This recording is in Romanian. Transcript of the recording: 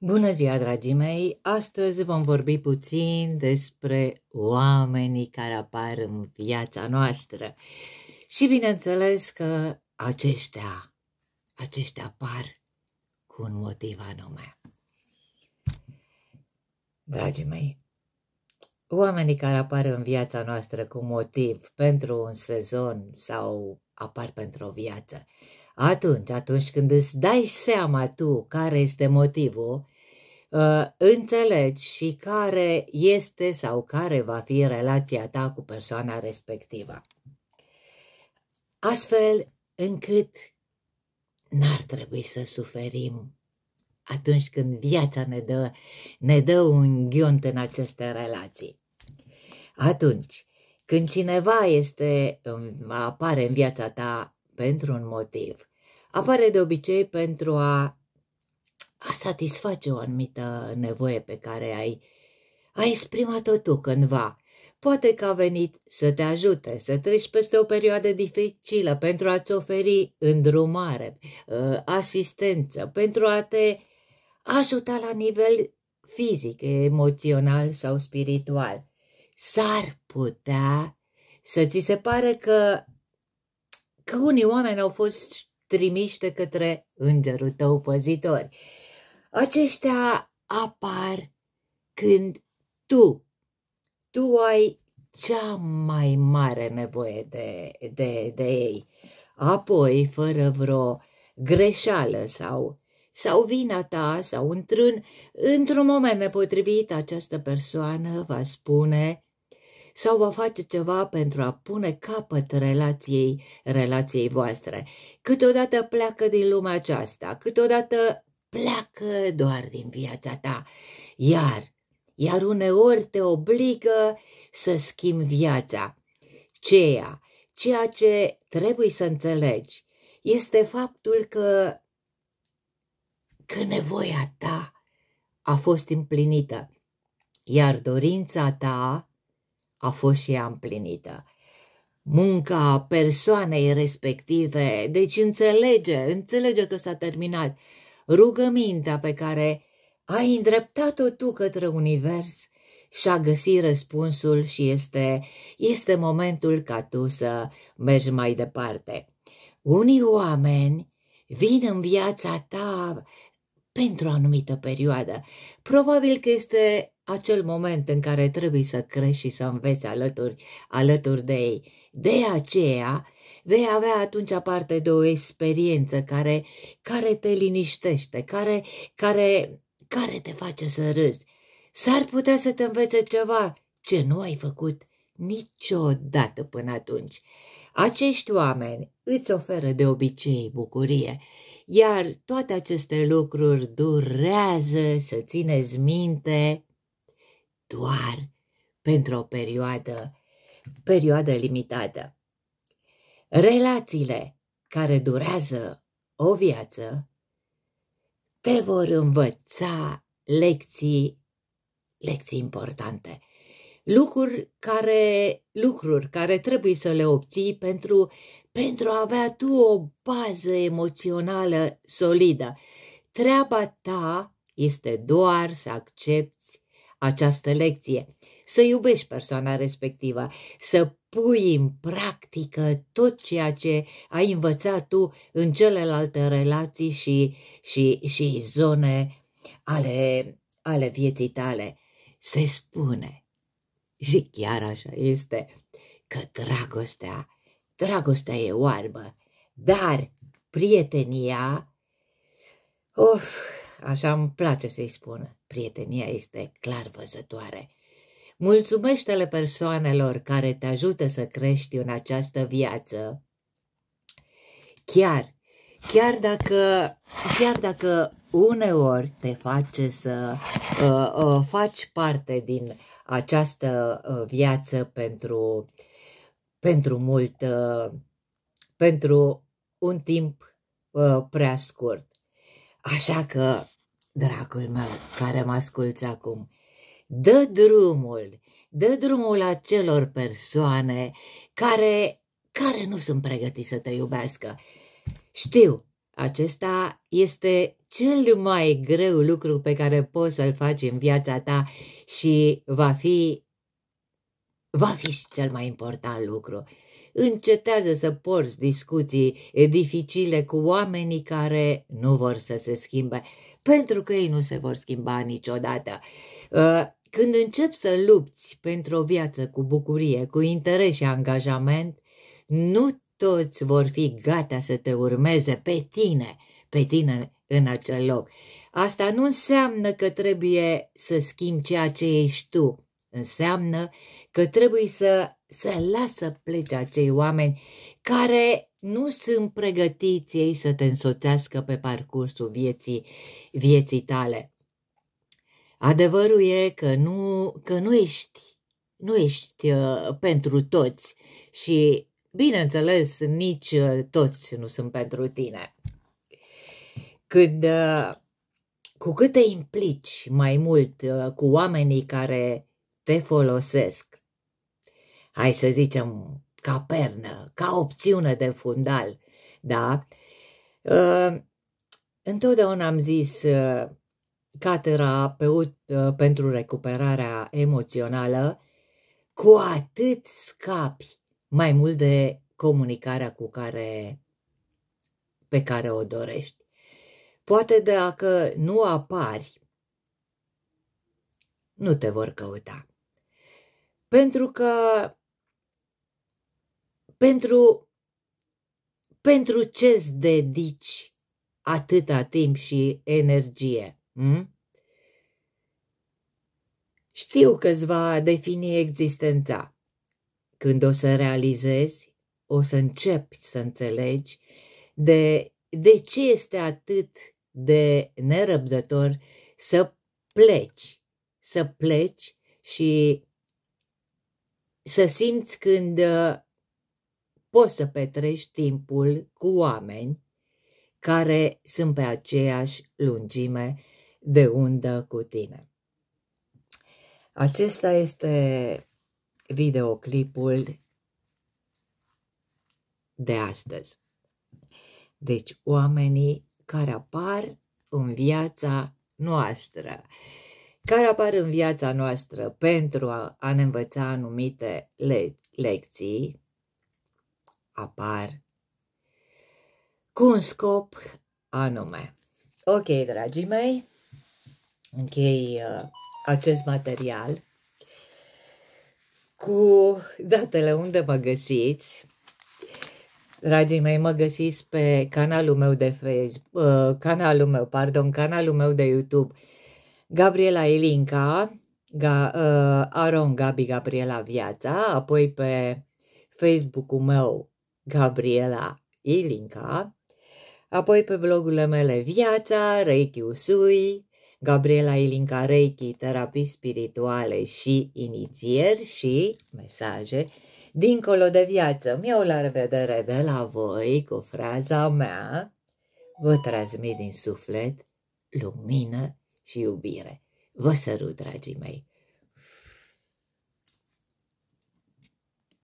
Bună ziua, dragii mei! Astăzi vom vorbi puțin despre oamenii care apar în viața noastră. Și bineînțeles că aceștia, aceștia apar cu un motiv anume. Dragii mei, oamenii care apar în viața noastră cu motiv pentru un sezon sau apar pentru o viață, atunci, atunci când îți dai seama tu care este motivul, uh, înțelegi și care este sau care va fi relația ta cu persoana respectivă. Astfel încât n-ar trebui să suferim atunci când viața ne dă, ne dă un ghiont în aceste relații. Atunci, când cineva este, apare în viața ta pentru un motiv, apare de obicei pentru a, a satisface o anumită nevoie pe care ai, ai exprimat-o tu cândva. Poate că a venit să te ajute, să treci peste o perioadă dificilă pentru a-ți oferi îndrumare, ă, asistență, pentru a te ajuta la nivel fizic, emoțional sau spiritual. S-ar putea să ți se pare că, că unii oameni au fost trimiște către îngerul tău păzitori. Aceștia apar când tu, tu ai cea mai mare nevoie de, de, de ei. Apoi, fără vreo greșeală sau, sau vina ta sau un într-un moment nepotrivit această persoană va spune sau va face ceva pentru a pune capăt relației, relației voastre. Câteodată pleacă din lumea aceasta, câteodată pleacă doar din viața ta, iar, iar uneori te obligă să schimbi viața. Ceea, ceea ce trebuie să înțelegi este faptul că, că nevoia ta a fost împlinită, iar dorința ta a fost și ea împlinită. Munca persoanei respective, deci înțelege, înțelege că s-a terminat. Rugămintea pe care ai îndreptat-o tu către univers și-a găsit răspunsul și este, este momentul ca tu să mergi mai departe. Unii oameni vin în viața ta pentru o anumită perioadă. Probabil că este acel moment în care trebuie să crești și să înveți alături, alături de ei. De aceea vei avea atunci parte de o experiență care, care te liniștește, care, care, care te face să râzi. S-ar putea să te învețe ceva ce nu ai făcut niciodată până atunci. Acești oameni îți oferă de obicei bucurie, iar toate aceste lucruri durează să țineți minte doar pentru o perioadă, perioadă limitată. Relațiile care durează o viață te vor învăța lecții, lecții importante. Lucruri care, lucruri care trebuie să le obții pentru, pentru a avea tu o bază emoțională solidă. Treaba ta este doar să accepti această lecție. Să iubești persoana respectivă, să pui în practică tot ceea ce ai învățat tu în celelalte relații și, și, și zone ale, ale vieții tale. Se spune, și chiar așa este, că dragostea, dragostea e oarbă, dar prietenia, of, așa îmi place să-i spun. Prietenia este clar văzătoare. Mulțumește-le persoanelor care te ajută să crești în această viață. Chiar, chiar dacă, chiar dacă uneori te face să uh, uh, faci parte din această uh, viață pentru, pentru mult, uh, pentru un timp uh, prea scurt. Așa că, dragul meu care mă asculți acum, dă drumul, dă drumul acelor persoane care, care nu sunt pregătiți să te iubească. Știu, acesta este cel mai greu lucru pe care poți să-l faci în viața ta și va fi Va fi cel mai important lucru. Încetează să porți discuții dificile cu oamenii care nu vor să se schimbe, pentru că ei nu se vor schimba niciodată. Ă, când începi să lupți pentru o viață cu bucurie, cu interes și angajament, nu toți vor fi gata să te urmeze pe tine, pe tine în acel loc. Asta nu înseamnă că trebuie să schimbi ceea ce ești tu, Înseamnă că trebuie să, să lasă plece acei oameni care nu sunt pregătiți ei să te însoțească pe parcursul vieții, vieții tale. Adevărul e că nu, că nu ești, nu ești uh, pentru toți și, bineînțeles, nici uh, toți nu sunt pentru tine. Când, uh, cu cât te implici mai mult uh, cu oamenii care te folosesc. Hai să zicem ca pernă, ca opțiune de fundal, da? Uh, întotdeauna am zis uh, ca terapeut uh, pentru recuperarea emoțională, cu atât scapi mai mult de comunicarea cu care, pe care o dorești. Poate dacă nu apari, nu te vor căuta. Pentru că pentru, pentru ce îți dedici atâta timp și energie? M? Știu că îți va defini existența. Când o să realizezi, o să începi să înțelegi de, de ce este atât de nerăbdător să pleci, să pleci și să simți când uh, poți să petrești timpul cu oameni care sunt pe aceeași lungime de undă cu tine. Acesta este videoclipul de astăzi. Deci oamenii care apar în viața noastră care apar în viața noastră pentru a, ne învăța anumite le- lecții, apar cu un scop anume. Ok, dragii mei, închei uh, acest material cu datele unde mă găsiți. Dragii mei, mă găsiți pe canalul meu de Facebook, uh, canalul meu, pardon, canalul meu de YouTube, Gabriela Elinca, Ga, uh, Aron Gabi Gabriela Viața, apoi pe Facebook-ul meu Gabriela Ilinca, apoi pe blogurile mele Viața, Reiki Usui, Gabriela Ilinca Reiki, terapii spirituale și inițieri și mesaje dincolo de viață. Mi-au la revedere de la voi cu fraza mea. Vă transmit din suflet lumină și iubire. Vă sărut, dragii mei!